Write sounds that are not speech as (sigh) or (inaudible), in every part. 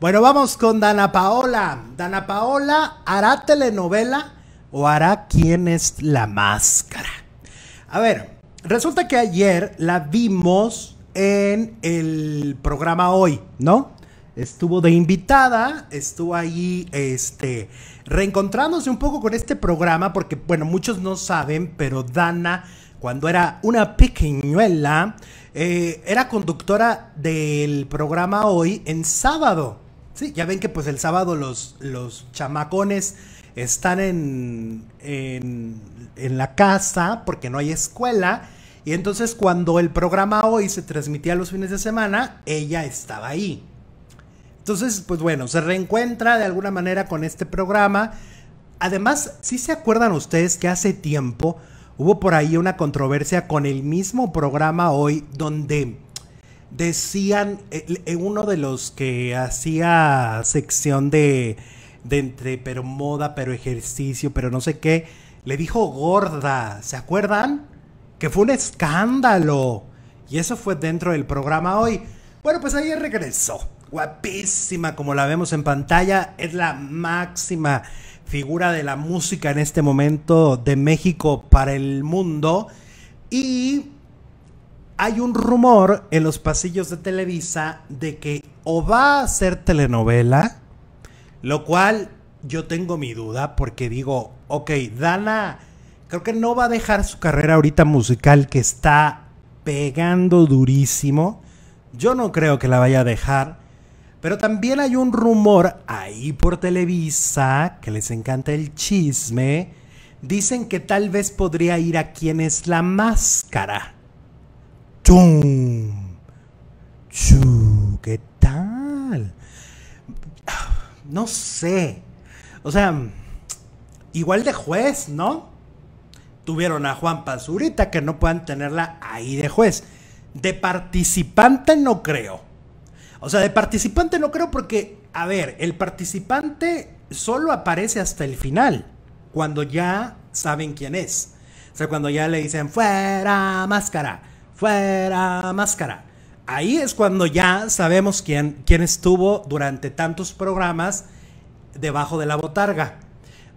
Bueno, vamos con Dana Paola. Dana Paola, ¿hará telenovela o hará quién es la máscara? A ver, resulta que ayer la vimos en el programa hoy, ¿no? Estuvo de invitada, estuvo ahí, este, reencontrándose un poco con este programa, porque, bueno, muchos no saben, pero Dana cuando era una pequeñuela, eh, era conductora del programa Hoy en sábado. Sí, ya ven que pues el sábado los, los chamacones están en, en, la casa porque no hay escuela. Y entonces cuando el programa Hoy se transmitía los fines de semana, ella estaba ahí. Entonces, pues bueno, se reencuentra de alguna manera con este programa. Además, si se acuerdan ustedes que hace tiempo Hubo por ahí una controversia con el mismo programa hoy donde decían, eh, eh, uno de los que hacía sección de, de entre pero moda, pero ejercicio, pero no sé qué, le dijo gorda, ¿se acuerdan? Que fue un escándalo. Y eso fue dentro del programa hoy. Bueno, pues ahí regresó. Guapísima, como la vemos en pantalla, es la máxima figura de la música en este momento de México para el mundo. Y hay un rumor en los pasillos de Televisa de que o va a ser telenovela, lo cual yo tengo mi duda porque digo, ok, Dana creo que no va a dejar su carrera ahorita musical que está pegando durísimo. Yo no creo que la vaya a dejar. Pero también hay un rumor ahí por Televisa, que les encanta el chisme, dicen que tal vez podría ir a quien es la máscara. ¡Tum! ¿Qué tal? No sé. O sea, igual de juez, ¿no? Tuvieron a Juan Pazurita que no puedan tenerla ahí de juez. De participante no creo. O sea, de participante no creo porque, a ver, el participante solo aparece hasta el final, cuando ya saben quién es. O sea, cuando ya le dicen, fuera máscara, fuera máscara. Ahí es cuando ya sabemos quién, quién estuvo durante tantos programas debajo de la botarga.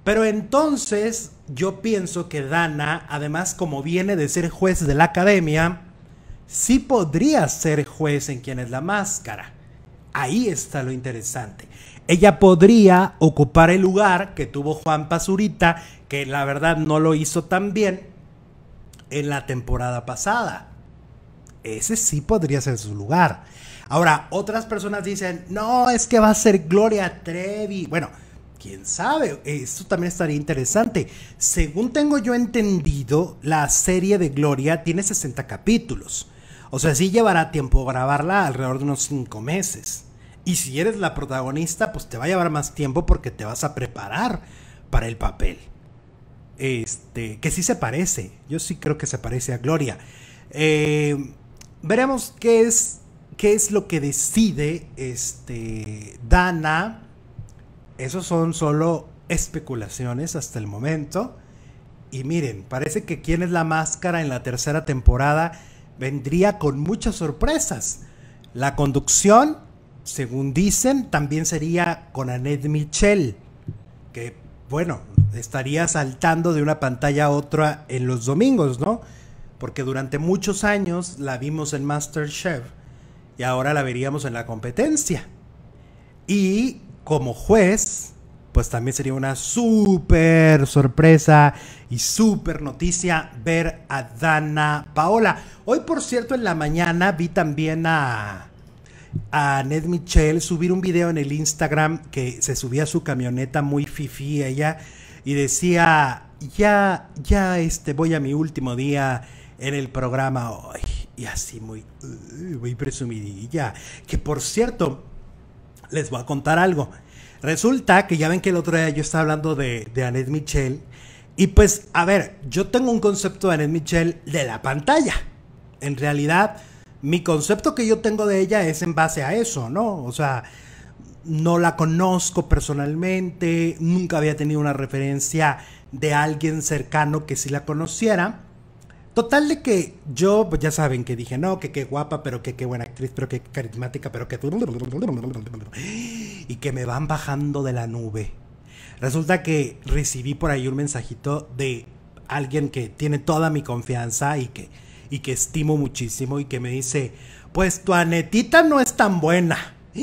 Pero entonces yo pienso que Dana, además como viene de ser juez de la academia, sí podría ser juez en quien es la máscara. Ahí está lo interesante. Ella podría ocupar el lugar que tuvo Juan Pasurita, que la verdad no lo hizo tan bien en la temporada pasada. Ese sí podría ser su lugar. Ahora, otras personas dicen, no, es que va a ser Gloria Trevi. Bueno, quién sabe, esto también estaría interesante. Según tengo yo entendido, la serie de Gloria tiene 60 capítulos. O sea, sí llevará tiempo grabarla, alrededor de unos 5 meses. Y si eres la protagonista, pues te va a llevar más tiempo porque te vas a preparar para el papel. Este, que sí se parece. Yo sí creo que se parece a Gloria. Eh, veremos qué es, qué es lo que decide este, Dana. Esos son solo especulaciones hasta el momento. Y miren, parece que quien es la máscara en la tercera temporada vendría con muchas sorpresas. La conducción, según dicen, también sería con Annette Michel, que bueno, estaría saltando de una pantalla a otra en los domingos, ¿no? Porque durante muchos años la vimos en MasterChef y ahora la veríamos en la competencia. Y como juez, pues también sería una súper sorpresa y súper noticia ver a Dana Paola. Hoy, por cierto, en la mañana vi también a, a Ned Michel subir un video en el Instagram que se subía su camioneta muy fifi ella y decía, ya, ya este, voy a mi último día en el programa hoy. Y así muy, muy presumidilla. Que por cierto, les voy a contar algo. Resulta que ya ven que el otro día yo estaba hablando de, Annette Michel. Y pues, a ver, yo tengo un concepto de Annette Michel de la pantalla. En realidad, mi concepto que yo tengo de ella es en base a eso, ¿no? O sea, no la conozco personalmente, nunca había tenido una referencia de alguien cercano que sí la conociera. Total de que yo, pues ya saben que dije, no, que qué guapa, pero que qué buena actriz, pero que carismática, pero que y que me van bajando de la nube. Resulta que recibí por ahí un mensajito de alguien que tiene toda mi confianza y que, y que estimo muchísimo y que me dice, pues tu anetita no es tan buena. ¡Ah!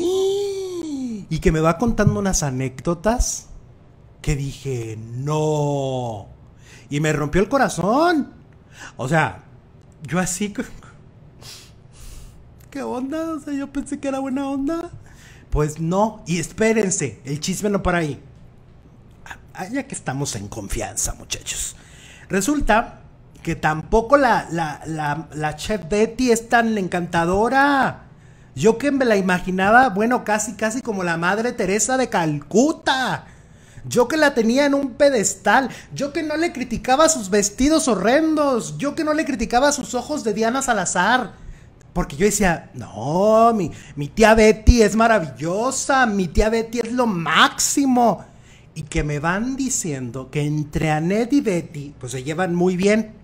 Y que me va contando unas anécdotas que dije, no. Y me rompió el corazón. O sea, yo así... (laughs) ¿Qué onda? O sea, yo pensé que era buena onda. Pues no, y espérense, el chisme no para ahí. Ah, ya que estamos en confianza, muchachos. Resulta que tampoco la, la chef Betty es tan encantadora. Yo que me la imaginaba, bueno, casi, casi como la Madre Teresa de Calcuta. Yo que la tenía en un pedestal. Yo que no le criticaba sus vestidos horrendos. Yo que no le criticaba sus ojos de Diana Salazar. Porque yo decía, no, mi, tía Betty es maravillosa, mi tía Betty es lo máximo. Y que me van diciendo que entre Anet y Betty, pues se llevan muy bien.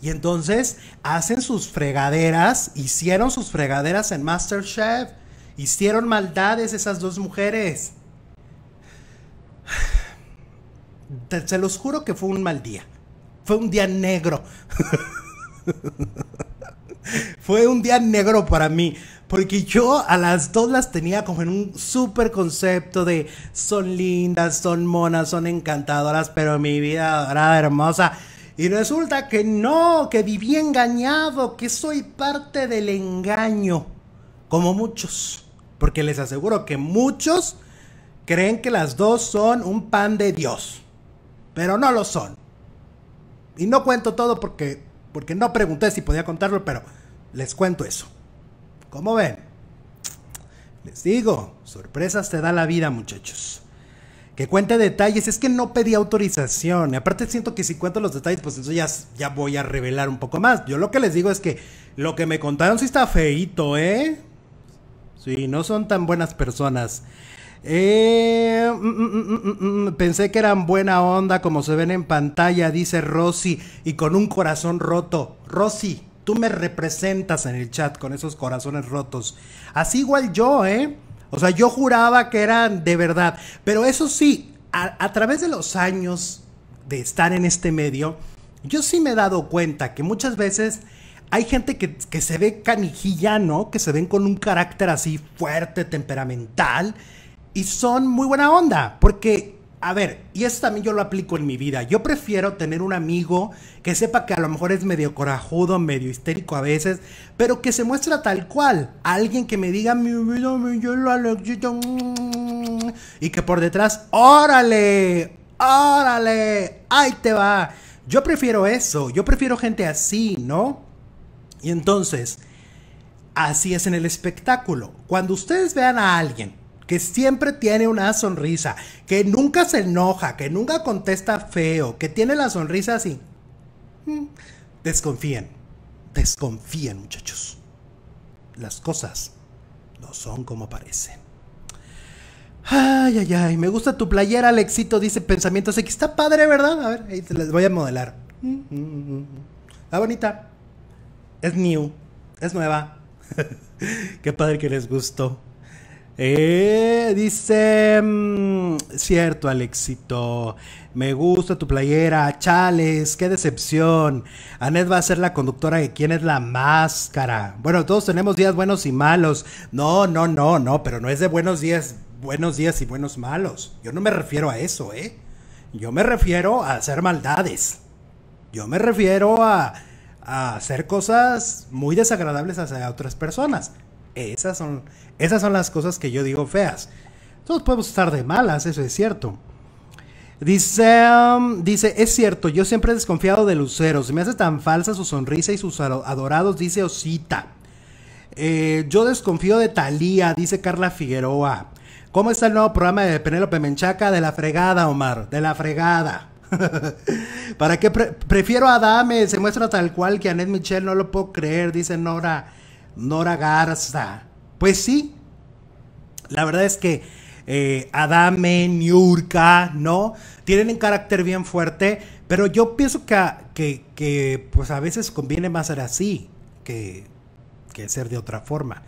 Y entonces hacen sus fregaderas, hicieron sus fregaderas en Masterchef, hicieron maldades esas dos mujeres. (sighs) Se los juro que fue un mal día. Fue un día negro. (laughs) fue un día negro para mí. Porque yo a las dos las tenía como en un súper concepto de son lindas, son monas, son encantadoras, pero mi vida era hermosa. Y resulta que no, que viví engañado, que soy parte del engaño. Como muchos. Porque les aseguro que muchos creen que las dos son un pan de Dios. Pero no lo son. Y no cuento todo porque, porque no pregunté si podía contarlo, pero les cuento eso. ¿Cómo ven? Les digo, sorpresas te da la vida, muchachos. Que cuente detalles, es que no pedí autorización. Y aparte siento que si cuento los detalles, pues eso ya, ya voy a revelar un poco más. Yo lo que les digo es que lo que me contaron sí está feito, ¿eh? Sí, no son tan buenas personas. Eh, mm, mm, mm, pensé que eran buena onda como se ven en pantalla, dice Rosy, y con un corazón roto. Rosy, Tú me representas en el chat con esos corazones rotos. Así igual yo, ¿eh? O sea, yo juraba que eran de verdad. Pero eso sí, a, través de los años de estar en este medio, yo sí me he dado cuenta que muchas veces hay gente que, que, se ve canijilla, ¿no? Que se ven con un carácter así fuerte, temperamental, y son muy buena onda, porque a ver, y eso también yo lo aplico en mi vida. Yo prefiero tener un amigo que sepa que a lo mejor es medio corajudo, medio histérico a veces, pero que se muestra tal cual. Alguien que me diga, mi vida, yo lo mm", Y que por detrás, órale, órale, ahí te va. Yo prefiero eso, yo prefiero gente así, ¿no? Y entonces, así es en el espectáculo. Cuando ustedes vean a alguien que siempre tiene una sonrisa, que nunca se enoja, que nunca contesta feo, que tiene la sonrisa así. Mm. Desconfíen, desconfíen muchachos. Las cosas no son como parecen. Ay, ay, ay, me gusta tu playera, Alexito, dice Pensamientos X. Está padre, ¿verdad? A ver, ahí les voy a modelar. Mm, mm, Está bonita. Es new, es nueva. (laughs) Qué padre que les gustó. Eh, dice, mm, cierto, Alexito. Me gusta tu playera. Chales, qué decepción. Anet va a ser la conductora de quién es la máscara. Bueno, todos tenemos días buenos y malos. No, no, no, no, pero no es de buenos días, buenos días y buenos malos. Yo no me refiero a eso, ¿eh? Yo me refiero a hacer maldades. Yo me refiero a, a hacer cosas muy desagradables hacia otras personas. Esas son, esas son las cosas que yo digo feas. Todos podemos estar de malas, eso es cierto. Dice, um, dice, es cierto, yo siempre he desconfiado de luceros Se me hace tan falsa su sonrisa y sus adorados, dice Osita. Eh, yo desconfío de Talía, dice Carla Figueroa. ¿Cómo está el nuevo programa de Penélope Menchaca? De la fregada, Omar, de la fregada. (laughs) ¿Para qué? prefiero a Adame, se muestra tal cual que Anette Michel, no lo puedo creer, dice Nora Nora Garza. Pues sí, la verdad es que eh, Adame, Niurka, ¿no? Tienen un carácter bien fuerte, pero yo pienso que, que, pues a veces conviene más ser así que, que ser de otra forma.